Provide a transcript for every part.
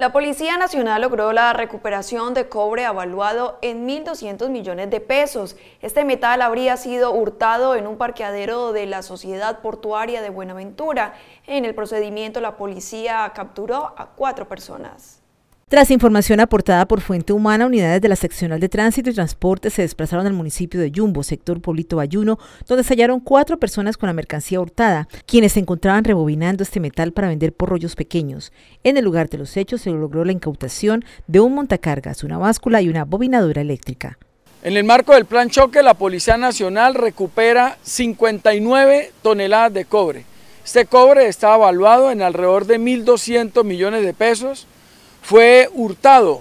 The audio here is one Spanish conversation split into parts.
La Policía Nacional logró la recuperación de cobre avaluado en 1.200 millones de pesos. Este metal habría sido hurtado en un parqueadero de la Sociedad Portuaria de Buenaventura. En el procedimiento la policía capturó a cuatro personas. Tras información aportada por Fuente Humana, unidades de la Seccional de Tránsito y Transporte se desplazaron al municipio de Yumbo, sector Polito Bayuno, donde se hallaron cuatro personas con la mercancía hurtada, quienes se encontraban rebobinando este metal para vender por rollos pequeños. En el lugar de los hechos se logró la incautación de un montacargas, una báscula y una bobinadora eléctrica. En el marco del plan choque, la Policía Nacional recupera 59 toneladas de cobre. Este cobre está evaluado en alrededor de 1.200 millones de pesos fue hurtado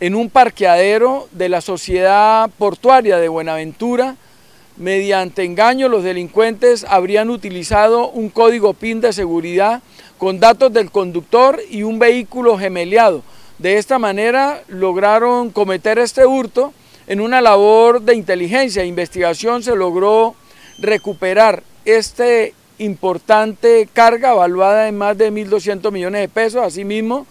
en un parqueadero de la sociedad portuaria de Buenaventura. Mediante engaño los delincuentes habrían utilizado un código PIN de seguridad con datos del conductor y un vehículo gemeliado. De esta manera lograron cometer este hurto. En una labor de inteligencia e investigación se logró recuperar esta importante carga evaluada en más de 1.200 millones de pesos. Asimismo,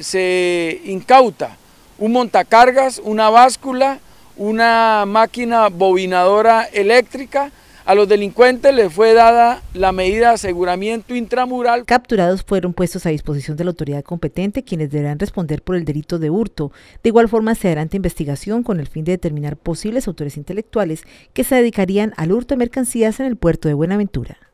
se, incauta un montacargas, una báscula, una máquina bobinadora eléctrica, a los delincuentes les fue dada la medida de aseguramiento intramural. Capturados fueron puestos a disposición de la autoridad competente, quienes deberán responder por el delito de hurto. De igual forma, se adelanta investigación con el fin de determinar posibles autores intelectuales que se dedicarían al hurto de mercancías en el puerto de Buenaventura.